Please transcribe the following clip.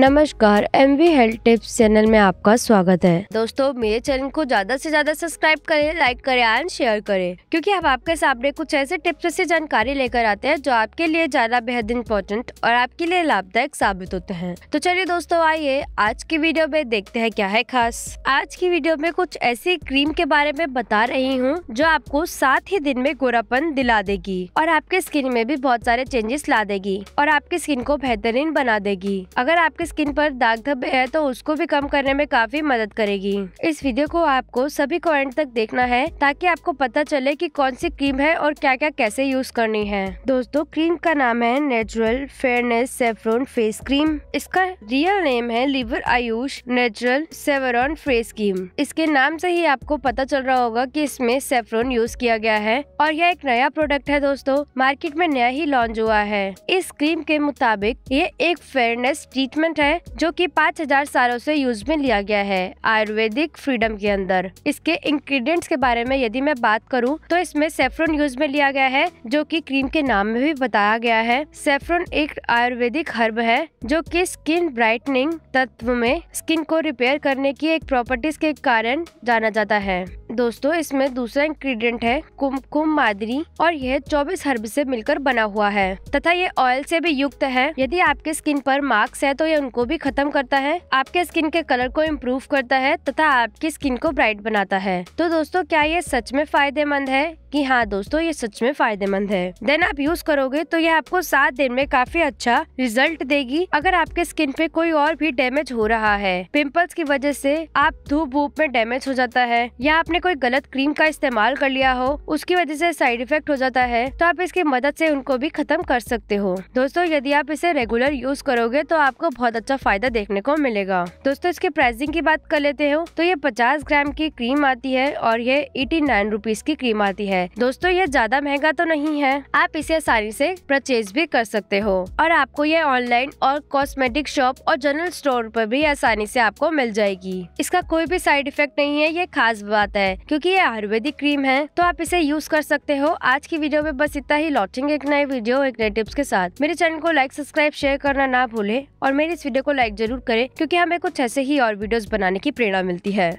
नमस्कार M V health tips channel में आपका स्वागत है दोस्तों मेरे चैनल को ज्यादा से ज्यादा सब्सक्राइब करें लाइक करें एंड शेयर करें क्योंकि हम आपके सामने कुछ ऐसे टिप्स से जानकारी लेकर आते हैं जो आपके लिए ज्यादा बेहद इम्पोर्टेंट और आपके लिए लाभदायक साबित होते हैं तो चलिए दोस्तों आइए आज की वीडियो में देखते हैं क्या है खास आज की वीडियो में कुछ ऐसी क्रीम के बारे में बता रही हूँ जो आपको सात ही दिन में गोरापन दिला देगी और आपके स्किन में भी बहुत सारे चेंजेस ला देगी और आपकी स्किन को बेहतरीन बना देगी अगर आपके स्किन पर दाग धब्बे है तो उसको भी कम करने में काफी मदद करेगी इस वीडियो को आपको सभी को एंड तक देखना है ताकि आपको पता चले कि कौन सी क्रीम है और क्या क्या कैसे यूज करनी है दोस्तों क्रीम का नाम है natural fairness saffron face cream इसका रियल नेम है Lever Ayush natural saffron face cream इसके नाम से ही आपको पता चल रहा होगा की इसमें सेफ्रोन यूज किया गया है और यह एक नया प्रोडक्ट है दोस्तों मार्केट में नया ही लॉन्च हुआ है इस क्रीम के मुताबिक ये एक फेयरनेस ट्रीटमेंट ट्रीटमेंट है जो कि 5000 सालों से यूज में लिया गया है आयुर्वेदिक फ्रीडम के अंदर इसके इंग्रेडिएंट्स के बारे में यदि मैं बात करूं तो इसमें सेफ्रोन यूज में लिया गया है जो कि क्रीम के नाम में भी बताया गया है सेफ्रोन एक आयुर्वेदिक हर्ब है जो की स्किन ब्राइटनिंग तत्व में स्किन को रिपेयर करने की एक प्रॉपर्टीज के कारण जाना जाता है दोस्तों इसमें दूसरा इंग्रेडिएंट है कुमकुम मादरी और यह 24 हर्ब से मिलकर बना हुआ है तथा ये ऑयल से भी युक्त है यदि आपके स्किन पर मार्क्स है तो ये उनको भी खत्म करता है आपके स्किन के कलर को इम्प्रूव करता है तथा आपकी स्किन को ब्राइट बनाता है तो दोस्तों क्या ये सच में फायदेमंद है कि हाँ दोस्तों ये सच में फायदेमंद है देन आप यूज करोगे तो यह आपको सात दिन में काफी अच्छा रिजल्ट देगी अगर आपके स्किन पे कोई और भी डैमेज हो रहा है पिंपल्स की वजह से आप धूप धूप में डैमेज हो जाता है या आपने कोई गलत क्रीम का इस्तेमाल कर लिया हो उसकी वजह से साइड इफेक्ट हो जाता है तो आप इसकी मदद से उनको भी खत्म कर सकते हो दोस्तों यदि आप इसे रेगुलर यूज करोगे तो आपको बहुत अच्छा फायदा देखने को मिलेगा दोस्तों इसके प्राइसिंग की बात कर लेते हो तो ये पचास ग्राम की क्रीम आती है और ये एटी नाइन की क्रीम आती है है दोस्तों ये ज्यादा महंगा तो नहीं है आप इसे आसानी से परचेज भी कर सकते हो और आपको ये ऑनलाइन और कॉस्मेटिक शॉप और जनरल स्टोर पर भी आसानी से आपको मिल जाएगी इसका कोई भी साइड इफेक्ट नहीं है ये खास बात है क्योंकि ये आयुर्वेदिक क्रीम है तो आप इसे यूज कर सकते हो आज की वीडियो में बस इतना ही लौटेंगे एक नए वीडियो एक नए टिप्स के साथ मेरे चैनल को लाइक सब्सक्राइब शेयर करना ना भूले और मेरी इस वीडियो को लाइक जरूर करे क्यूँकी हमें कुछ ऐसे ही और वीडियोस बनाने की प्रेरणा मिलती है